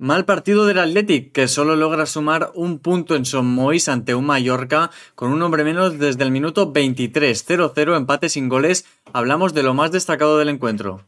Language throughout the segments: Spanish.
Mal partido del Athletic, que solo logra sumar un punto en Son ante un Mallorca con un hombre menos desde el minuto 23, 0-0, empate sin goles. Hablamos de lo más destacado del encuentro.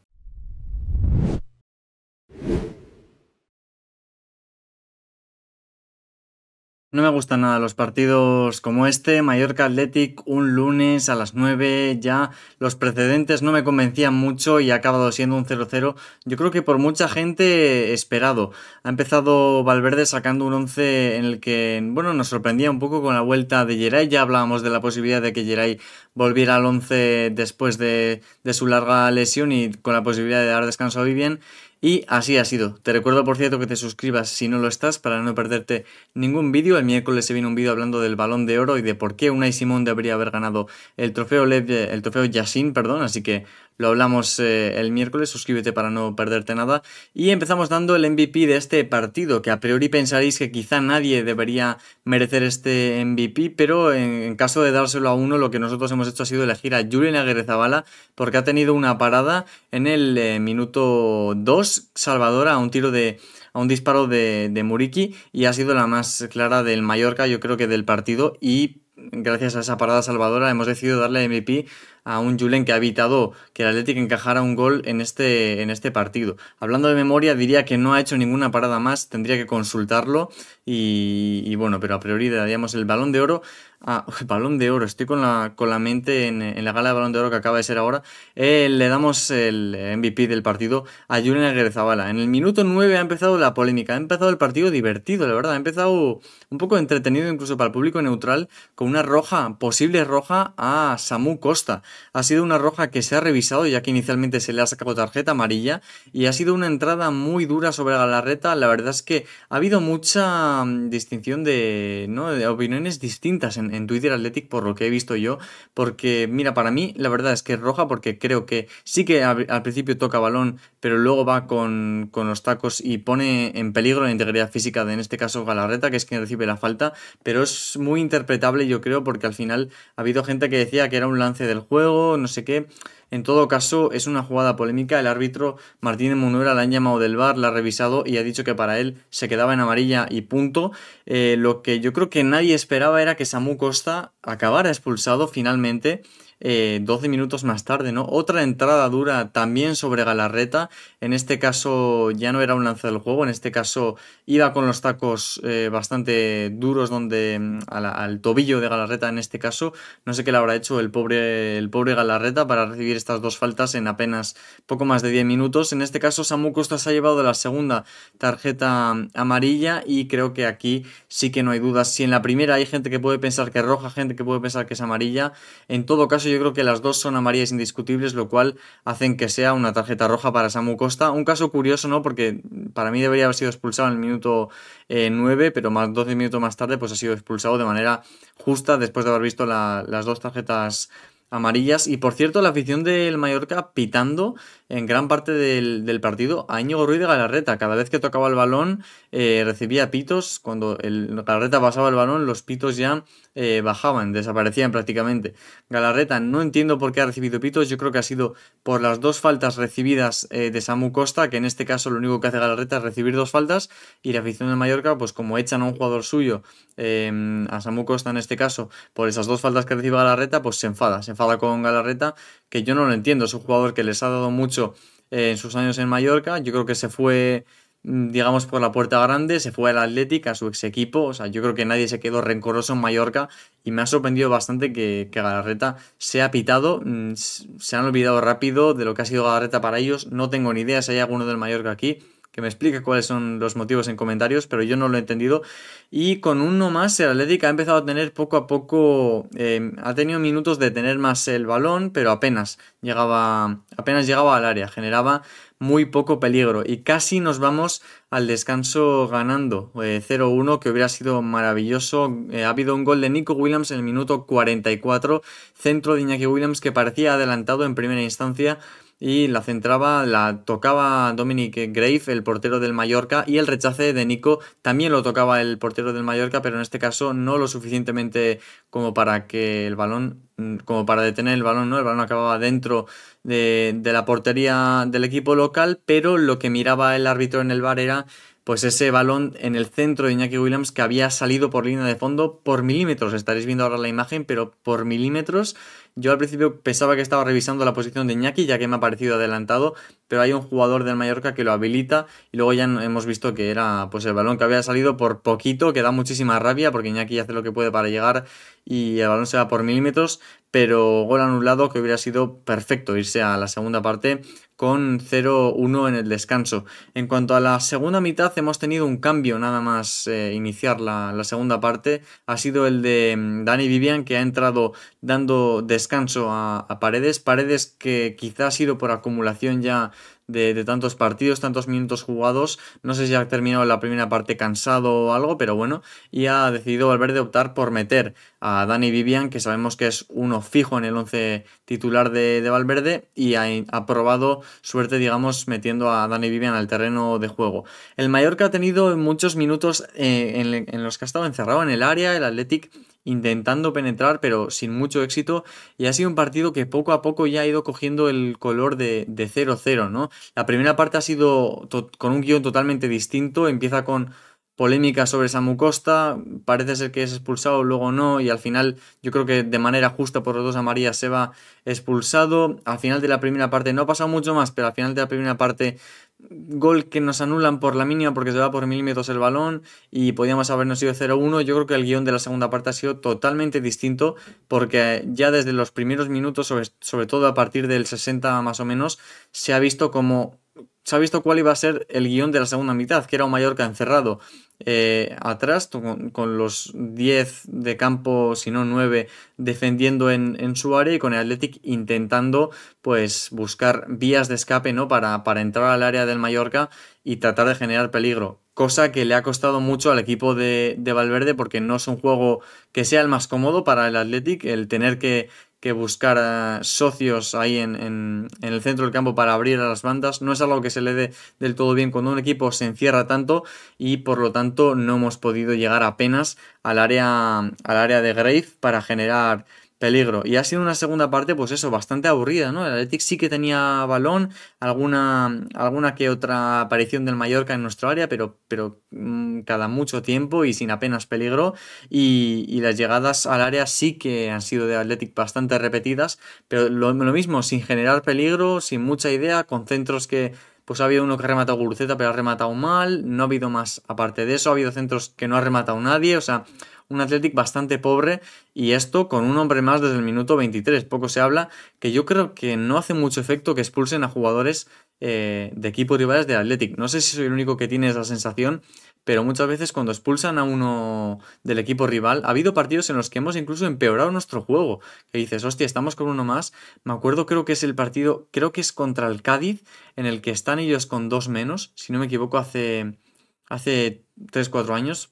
No me gustan nada los partidos como este, Mallorca Athletic un lunes a las 9 ya, los precedentes no me convencían mucho y ha acabado siendo un 0-0, yo creo que por mucha gente esperado. Ha empezado Valverde sacando un 11 en el que, bueno, nos sorprendía un poco con la vuelta de Geray, ya hablábamos de la posibilidad de que Geray volviera al 11 después de, de su larga lesión y con la posibilidad de dar descanso a Vivian. Y así ha sido. Te recuerdo, por cierto, que te suscribas si no lo estás para no perderte ningún vídeo. El miércoles se viene un vídeo hablando del balón de oro y de por qué Unai Simón debería haber ganado el trofeo, Lev, el trofeo Yassin, perdón, así que lo hablamos eh, el miércoles, suscríbete para no perderte nada. Y empezamos dando el MVP de este partido, que a priori pensaréis que quizá nadie debería merecer este MVP, pero en, caso de dárselo a uno, lo que nosotros hemos hecho ha sido elegir a Julian Aguerezabala. porque ha tenido una parada en el eh, minuto 2, Salvadora, a un tiro de a un disparo de, de Muriki y ha sido la más clara del Mallorca, yo creo que del partido y gracias a esa parada salvadora hemos decidido darle MVP a un Julen que ha evitado que el Atlético encajara un gol en este, en este partido. Hablando de memoria, diría que no ha hecho ninguna parada más, tendría que consultarlo y, y bueno, pero a priori daríamos el balón de oro Ah, balón de oro, estoy con la, con la mente en, la gala de balón de oro que acaba de ser ahora. Eh, le damos el MVP del partido a Julian Agrezavala. En el minuto 9 ha empezado la polémica, ha empezado el partido divertido, la verdad, ha empezado un poco entretenido incluso para el público neutral con una roja, posible roja a Samu Costa. Ha sido una roja que se ha revisado ya que inicialmente se le ha sacado tarjeta amarilla y ha sido una entrada muy dura sobre Galarreta. La verdad es que ha habido mucha mm, distinción de, ¿no? de opiniones distintas en, en, Twitter Athletic, por lo que he visto yo, porque mira, para mí la verdad es que es roja porque creo que sí que al, principio toca balón, pero luego va con, con, los tacos y pone en peligro la integridad física de, en este caso, Galarreta, que es quien recibe la falta, pero es muy interpretable yo creo porque al final ha habido gente que decía que era un lance del juego, no sé qué. En todo caso, es una jugada polémica. El árbitro Martínez Monuera la han llamado del bar, la ha revisado y ha dicho que para él se quedaba en amarilla y punto. Eh, lo que yo creo que nadie esperaba era que Samu Costa acabara expulsado finalmente. 12 eh, minutos más tarde, ¿no? Otra entrada dura también sobre Galarreta. En este caso ya no era un lance del juego, en este caso iba con los tacos eh, bastante duros donde mm, al, tobillo de Galarreta en este caso. No sé qué le habrá hecho el pobre, el pobre Galarreta para recibir estas dos faltas en apenas poco más de 10 minutos. En este caso Samu se ha llevado la segunda tarjeta mm, amarilla y creo que aquí sí que no hay dudas. Si en la primera hay gente que puede pensar que es roja, gente que puede pensar que es amarilla, en todo caso yo creo que las dos son amarillas indiscutibles, lo cual hacen que sea una tarjeta roja para Samu Costa. Un caso curioso, ¿no? Porque para mí debería haber sido expulsado en el minuto eh, nueve 9, pero más 12 minutos más tarde, pues ha sido expulsado de manera justa después de haber visto las dos tarjetas amarillas. Y por cierto, la afición del Mallorca pitando en gran parte del, partido a Íñigo Ruiz de Galarreta. Cada vez que tocaba el balón eh, recibía pitos. Cuando el Galarreta pasaba el balón, los pitos ya eh, bajaban, desaparecían prácticamente. Galarreta, no entiendo por qué ha recibido pitos. Yo creo que ha sido por las dos faltas recibidas eh, de Samu Costa, que en este caso lo único que hace Galarreta es recibir dos faltas. Y la afición del Mallorca, pues como echan a un jugador suyo, em, a Samu Costa en este caso, por esas dos faltas que recibe Galarreta, pues se enfada. Se enfada con Galarreta, que yo no lo entiendo. Es un jugador que les ha dado mucho eh, en sus años en Mallorca. Yo creo que se fue, mm, digamos, por la puerta grande, se fue al Athletic, a su ex equipo. O sea, yo creo que nadie se quedó rencoroso en Mallorca y me ha sorprendido bastante que, que Galarreta se ha pitado. Mm, se han olvidado rápido de lo que ha sido Galarreta para ellos. No tengo ni idea si hay alguno del Mallorca aquí que me explique cuáles son los motivos en comentarios, pero yo no lo he entendido. Y con uno más, el Atlético ha empezado a tener poco a poco, em, ha tenido minutos de tener más el balón, pero apenas llegaba, apenas llegaba al área, generaba muy poco peligro y casi nos vamos al descanso ganando 0-1 eh, que hubiera sido maravilloso eh, ha habido un gol de Nico Williams en el minuto 44 centro de Iñaki Williams que parecía adelantado en primera instancia y la centraba, la tocaba Dominic Grave, el portero del Mallorca, y el rechace de Nico también lo tocaba el portero del Mallorca, pero en este caso no lo suficientemente como para que el balón, mm, como para detener el balón, ¿no? El balón acababa dentro de, de la portería del equipo local, pero lo que miraba el árbitro en el bar era pues ese balón en el centro de Iñaki Williams que había salido por línea de fondo por milímetros. Estaréis viendo ahora la imagen, pero por milímetros. Yo al principio pensaba que estaba revisando la posición de Iñaki, ya que me ha parecido adelantado, pero hay un jugador del Mallorca que lo habilita y luego ya hemos visto que era pues el balón que había salido por poquito, que da muchísima rabia porque Iñaki hace lo que puede para llegar y el balón se va por milímetros, pero gol anulado que hubiera sido perfecto irse a la segunda parte con 0-1 en el descanso. En cuanto a la segunda mitad, hemos tenido un cambio nada más eh, iniciar la, segunda parte. Ha sido el de mm, Dani Vivian, que ha entrado dando descanso a, a Paredes. Paredes que quizá ha sido por acumulación ya de, tantos partidos, tantos minutos jugados. No sé si ha terminado la primera parte cansado o algo, pero bueno. Y ha decidido Valverde optar por meter a Dani Vivian, que sabemos que es uno fijo en el 11 titular de, Valverde, y ha, probado suerte, digamos, metiendo a Dani Vivian al terreno de juego. El Mallorca ha tenido muchos minutos eh, en, en los que ha estado encerrado en el área, el Athletic intentando penetrar, pero sin mucho éxito. Y ha sido un partido que poco a poco ya ha ido cogiendo el color de 0-0, ¿no? La primera parte ha sido con un guión totalmente distinto. Empieza con polémica sobre Samu Costa, parece ser que es expulsado, luego no, y al final yo creo que de manera justa por los dos amarillas se va expulsado. Al final de la primera parte no ha pasado mucho más, pero al final de la primera parte gol que nos anulan por la mínima porque se va por milímetros el balón y podíamos habernos ido 0-1. Yo creo que el guión de la segunda parte ha sido totalmente distinto porque ya desde los primeros minutos, sobre, sobre todo a partir del 60 más o menos, se ha visto como se ha visto cuál iba a ser el guión de la segunda mitad, que era un Mallorca encerrado eh, atrás, con, los 10 de campo, si no 9, defendiendo en, su área y con el Athletic intentando pues, buscar vías de escape ¿no? para, para entrar al área del Mallorca y tratar de generar peligro. Cosa que le ha costado mucho al equipo de, de Valverde porque no es un juego que sea el más cómodo para el Athletic, el tener que, que buscar socios ahí en, el centro del campo para abrir a las bandas. No es algo que se le dé del todo bien cuando un equipo se encierra tanto y por lo tanto no hemos podido llegar apenas al área, al área de Grave para generar peligro. Y ha sido una segunda parte, pues eso, bastante aburrida, ¿no? El Athletic sí que tenía balón, alguna, alguna que otra aparición del Mallorca en nuestro área, pero, pero mm, cada mucho tiempo y sin apenas peligro. Y, las llegadas al área sí que han sido de Athletic bastante repetidas, pero lo, mismo, sin generar peligro, sin mucha idea, con centros que, pues ha habido uno que ha rematado Guruceta, pero ha rematado mal, no ha habido más aparte de eso, ha habido centros que no ha rematado nadie, o sea, un Athletic bastante pobre y esto con un hombre más desde el minuto 23. Poco se habla que yo creo que no hace mucho efecto que expulsen a jugadores eh, de equipos rivales de Athletic. No sé si soy el único que tiene esa sensación, pero muchas veces cuando expulsan a uno del equipo rival, ha habido partidos en los que hemos incluso empeorado nuestro juego. Que dices, hostia, estamos con uno más. Me acuerdo, creo que es el partido, creo que es contra el Cádiz, en el que están ellos con dos menos, si no me equivoco, hace, hace 3-4 años,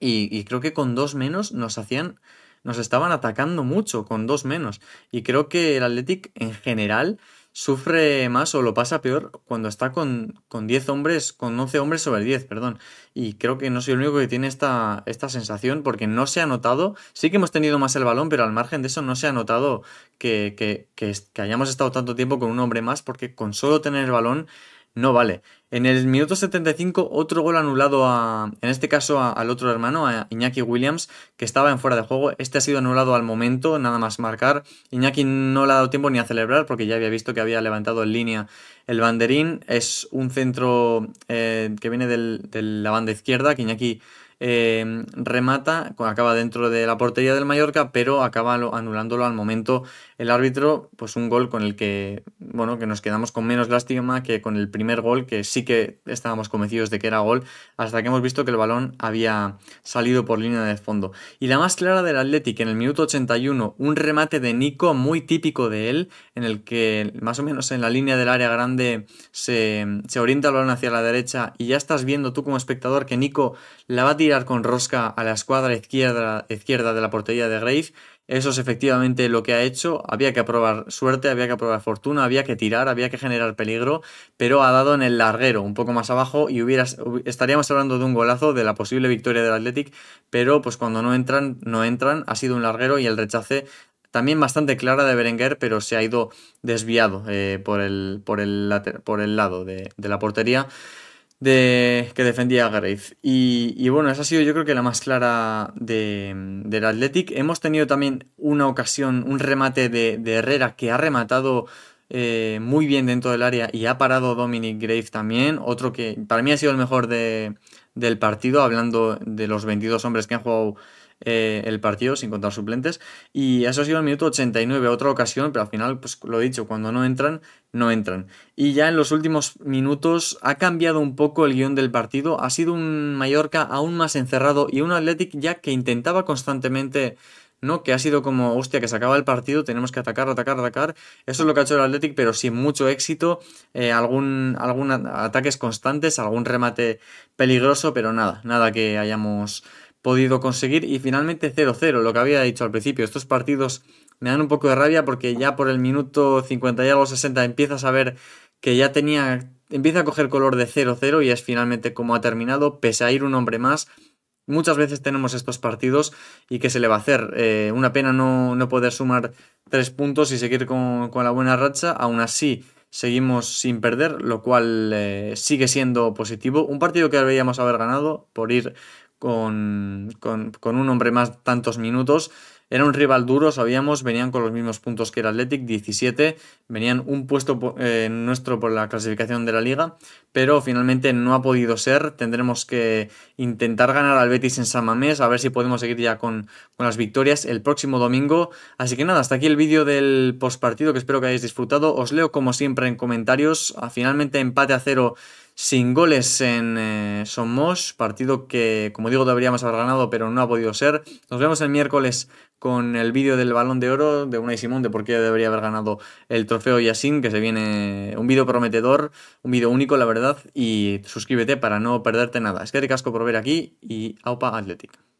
y, creo que con dos menos nos hacían. Nos estaban atacando mucho con dos menos. Y creo que el Athletic en general sufre más o lo pasa peor cuando está con, con 10 hombres, con 11 hombres sobre 10, perdón. Y creo que no soy el único que tiene esta, esta sensación porque no se ha notado. Sí que hemos tenido más el balón, pero al margen de eso no se ha notado que, que, que hayamos estado tanto tiempo con un hombre más porque con solo tener el balón no vale. En el minuto 75, otro gol anulado a, en este caso al otro hermano, a Iñaki Williams, que estaba en fuera de juego. Este ha sido anulado al momento, nada más marcar. Iñaki no le ha dado tiempo ni a celebrar porque ya había visto que había levantado en línea el banderín. Es un centro eh, que viene de la banda izquierda, que Iñaki Em, remata, acaba dentro de la portería del Mallorca, pero acaba anulándolo al momento el árbitro, pues un gol con el que, bueno, que nos quedamos con menos lástima que con el primer gol, que sí que estábamos convencidos de que era gol, hasta que hemos visto que el balón había salido por línea de fondo. Y la más clara del Atlético en el minuto 81, un remate de Nico muy típico de él, en el que más o menos en la línea del área grande se, orienta el balón hacia la derecha y ya estás viendo tú como espectador que Nico la va a tirar con rosca a la escuadra izquierda, izquierda de la portería de Graves Eso es efectivamente lo que ha hecho. Había que probar suerte, había que probar fortuna, había que tirar, había que generar peligro, pero ha dado en el larguero, un poco más abajo, y hubiera estaríamos hablando de un golazo, de la posible victoria del Athletic, pero pues cuando no entran, no entran. Ha sido un larguero y el rechace también bastante clara de Berenguer, pero se ha ido desviado eh, por, el, por, el, por el lado de la portería que defendía a Y, bueno, esa ha sido yo creo que la más clara del Athletic. Hemos tenido también una ocasión, un remate de, Herrera que ha rematado eh, muy bien dentro del área y ha parado Dominic Grave también. Otro que para mí ha sido el mejor del partido, hablando de los 22 hombres que han jugado eh, el partido, sin contar suplentes. Y eso ha sido el minuto 89, otra ocasión, pero al final, pues lo he dicho, cuando no entran, no entran. Y ya en los últimos minutos ha cambiado un poco el guión del partido. Ha sido un Mallorca aún más encerrado y un Athletic ya que intentaba constantemente. ¿no? Que ha sido como, hostia, que se acaba el partido, tenemos que atacar, atacar, atacar. Eso es lo que ha hecho el Athletic, pero sin mucho éxito. Eh, algún, algún ataques constantes, algún remate peligroso, pero nada, nada que hayamos podido conseguir y finalmente 0-0, lo que había dicho al principio. Estos partidos me dan un poco de rabia porque ya por el minuto 50 y algo 60 empiezas a ver que ya tenía, empieza a coger color de 0-0 y es finalmente como ha terminado, pese a ir un hombre más. Muchas veces tenemos estos partidos y que se le va a hacer. Eh, una pena no, no, poder sumar tres puntos y seguir con, la buena racha. Aún así, seguimos sin perder, lo cual eh, sigue siendo positivo. Un partido que deberíamos haber ganado por ir con, un hombre más tantos minutos. Era un rival duro, sabíamos, venían con los mismos puntos que el Athletic, 17, venían un puesto eh, nuestro por la clasificación de la liga, pero finalmente no ha podido ser, tendremos que intentar ganar al Betis en San a ver si podemos seguir ya con, con las victorias el próximo domingo. Así que nada, hasta aquí el vídeo del postpartido que espero que hayáis disfrutado, os leo como siempre en comentarios, ah, finalmente empate a cero sin goles en eh, Somos, partido que, como digo, deberíamos haber ganado, pero no ha podido ser. Nos vemos el miércoles con el vídeo del balón de oro de Unai Simón, de por qué debería haber ganado el trofeo Yasin, que se viene un vídeo prometedor, un vídeo único, la verdad, y suscríbete para no perderte nada. Es que te casco por ver aquí y AUPA Athletic.